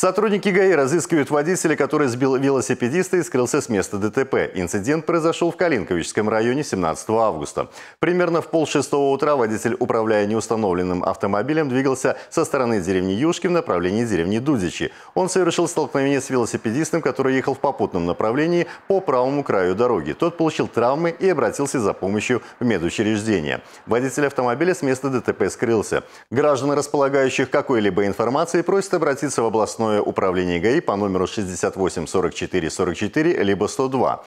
Сотрудники ГАИ разыскивают водителя, который сбил велосипедиста и скрылся с места ДТП. Инцидент произошел в Калинковичском районе 17 августа. Примерно в полшестого утра водитель, управляя неустановленным автомобилем, двигался со стороны деревни Юшки в направлении деревни Дудичи. Он совершил столкновение с велосипедистом, который ехал в попутном направлении по правому краю дороги. Тот получил травмы и обратился за помощью в медучреждение. Водитель автомобиля с места ДТП скрылся. Граждан, располагающих какой-либо информацией, просят обратиться в областной областное управление ГАИ по номеру 68 44, либо 102.